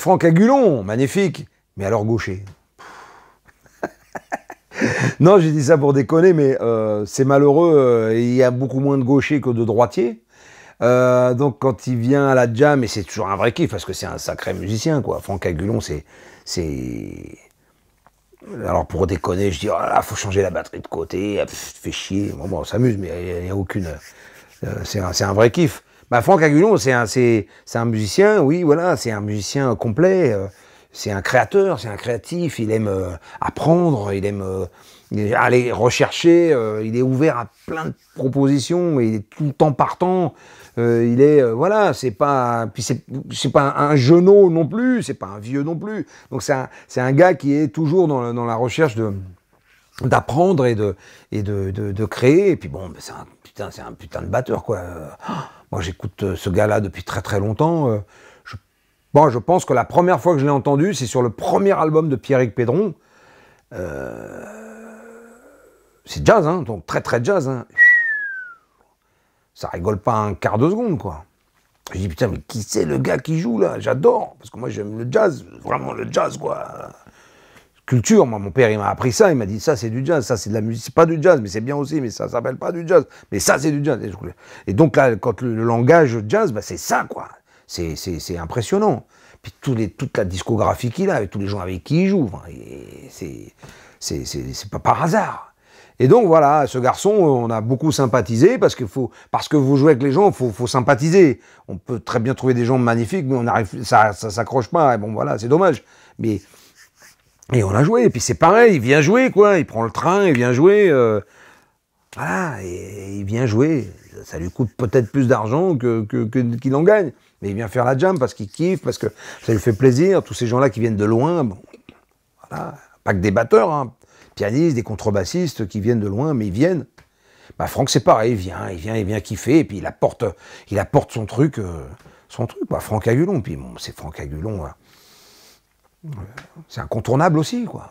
Franck Agulon, magnifique, mais alors gaucher. non, j'ai dit ça pour déconner, mais euh, c'est malheureux. Euh, il y a beaucoup moins de gauchers que de droitiers. Euh, donc quand il vient à la jam, et c'est toujours un vrai kiff parce que c'est un sacré musicien, quoi. Franck Agulon, c'est, c'est, alors pour déconner, je dis, oh faut changer la batterie de côté, ah, fait chier. Bon, on s'amuse, mais il n'y a, aucune, c'est un, un, vrai kiff. Bah, Franck Aguillon, c'est un, musicien, oui, voilà, c'est un musicien complet. Euh, c'est un créateur, c'est un créatif. Il aime euh, apprendre, il aime euh, aller rechercher. il est ouvert à plein de propositions. Il est tout le temps partant. il est voilà, c'est pas c'est, pas un, genou non plus, c'est pas un vieux non plus. Donc c'est un, un, gars qui est toujours dans, la recherche de d'apprendre et de et de, créer. Et puis bon, c'est un putain, c'est un putain de batteur quoi. Oh moi, j'écoute euh, ce gars-là depuis très très longtemps. Euh, je, bon, je pense que la première fois que je l'ai entendu, c'est sur le premier album de Pierrick Pédron. Euh, c'est jazz, hein, donc très très jazz. Hein. Ça rigole pas un quart de seconde, quoi. Je dis putain, mais qui c'est le gars qui joue là J'adore, parce que moi j'aime le jazz, vraiment le jazz, quoi culture. Moi, mon père, il m'a appris ça. Il m'a dit ça, c'est du jazz, ça, c'est de la musique. C'est pas du jazz, mais c'est bien aussi, mais ça, s'appelle pas du jazz. Mais ça, c'est du jazz. Et donc là, quand le, langage jazz, bah, c'est ça, quoi. C'est impressionnant. Puis tous les, toute la discographie qu'il a, et tous les gens avec qui il joue, c'est pas par hasard. Et donc voilà, ce garçon, on a beaucoup sympathisé parce que faut, parce que vous jouez avec les gens, faut, faut sympathiser. On peut très bien trouver des gens magnifiques, mais on arrive, ça, ça s'accroche pas. Et bon voilà, c'est dommage. Mais et on a joué. Et puis c'est pareil, il vient jouer, quoi. Il prend le train, il vient jouer. Euh, voilà, et, il vient jouer. Ça lui coûte peut-être plus d'argent qu'il que, en gagne. Mais il vient faire la jam parce qu'il kiffe, parce que ça lui fait plaisir. Tous ces gens-là qui viennent de loin, voilà, pas que des batteurs, hein. pianistes, des contrebassistes qui viennent de loin, mais ils viennent. Bah, Franck, c'est pareil, il vient, il vient, il vient kiffer, et puis il apporte, il apporte son truc, euh, son truc, bah, Franck Agulon. Puis bon, c'est Franck Agulon. Hein. C'est incontournable aussi, quoi.